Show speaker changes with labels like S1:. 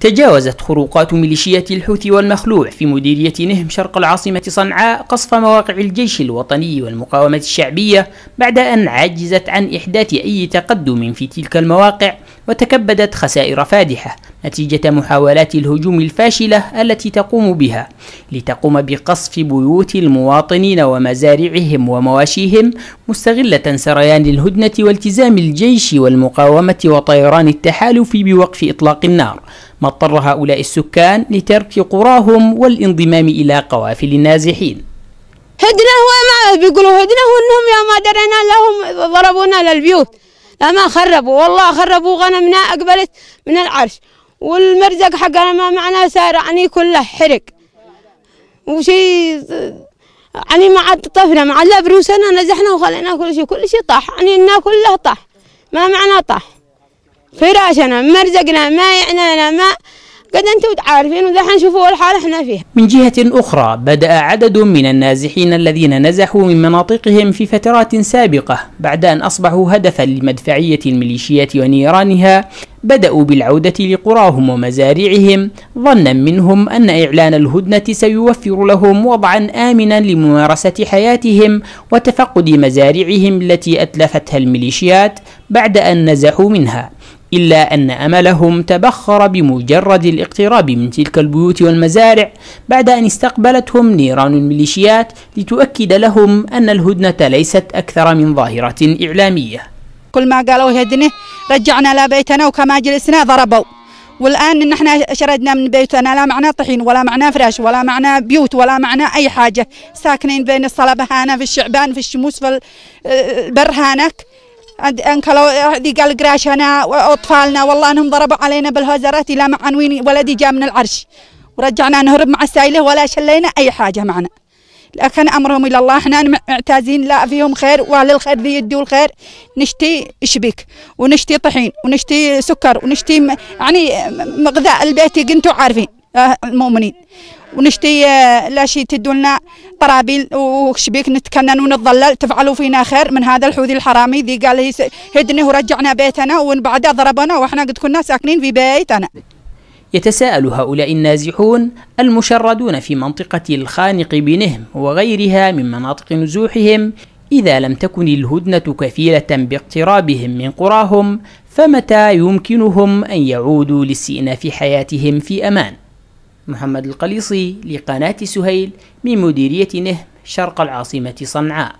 S1: تجاوزت خروقات ميليشيات الحوثي والمخلوع في مديرية نهم شرق العاصمة صنعاء قصف مواقع الجيش الوطني والمقاومة الشعبية بعد أن عجزت عن إحداث أي تقدم في تلك المواقع وتكبدت خسائر فادحة نتيجة محاولات الهجوم الفاشلة التي تقوم بها لتقوم بقصف بيوت المواطنين ومزارعهم ومواشيهم مستغلة سريان الهدنة والتزام الجيش والمقاومة وطيران التحالف بوقف إطلاق النار ما اضطر هؤلاء السكان لترك قراهم والانضمام إلى قوافل النازحين
S2: هدنا هو ما بيقولوا هدنا هو انهم يا ما درينا لهم ضربونا للبيوت لما خربوا والله خربوا غنمنا اقبلت من العرش والمرزق حقنا ما معنا سار عني كله حرق وشي عني ما عاد طفنا مع الله بروسنا نزحنا وخلينا كل شيء كل شيء طاح عنينا كله طاح ما معنا طاح فراشنا مرزقنا ما يعنانا ما قد انتم تعرفين ودحين شوفوا الحال احنا فيها.
S1: من جهة أخرى بدأ عدد من النازحين الذين نزحوا من مناطقهم في فترات سابقة بعد أن أصبحوا هدفا لمدفعية الميليشيات ونيرانها بدأوا بالعودة لقراهم ومزارعهم ظنا منهم أن إعلان الهدنة سيوفر لهم وضعا آمنا لممارسة حياتهم وتفقد مزارعهم التي أتلفتها الميليشيات بعد أن نزحوا منها إلا أن أملهم تبخر بمجرد الاقتراب من تلك البيوت والمزارع بعد أن استقبلتهم نيران الميليشيات لتؤكد لهم أن الهدنة ليست أكثر من ظاهرة إعلامية
S3: كل ما قالوا هدنه رجعنا لبيتنا وكما جلسنا ضربوا والآن إن احنا شردنا من بيتنا لا معنا طحين ولا معنا فراش ولا معنا بيوت ولا معنا أي حاجة ساكنين بين الصلبة هنا في الشعبان في الشموس في آه، البر هناك ان كلو قال قراشنا واطفالنا والله انهم ضربوا علينا بالهوزرات الى ما ولدي جاء من العرش ورجعنا نهرب مع السائله ولا شلينا اي حاجه معنا لكن امرهم الى الله احنا معتازين لا فيهم خير واهل الخير ذي يدوا الخير نشتي شبيك ونشتي طحين ونشتي سكر ونشتي يعني مغذاء البيت انتم عارفين آه، المؤمنين ونشتي آه، لاشي تدوا لنا طرابيل وشبيك نتكنن ونتضلل تفعلوا فينا خير من هذا الحوذي الحرامي ذي قال هدني ورجعنا بيتنا ومن بعدها ضربنا واحنا قد كنا ساكنين في بيتنا
S1: يتساءل هؤلاء النازحون المشردون في منطقة الخانق بنهم وغيرها من مناطق نزوحهم إذا لم تكن الهدنة كفيلة باقترابهم من قراهم فمتى يمكنهم أن يعودوا لاستئناف حياتهم في أمان؟ محمد القليصي لقناة سهيل من مديرية نهم شرق العاصمة صنعاء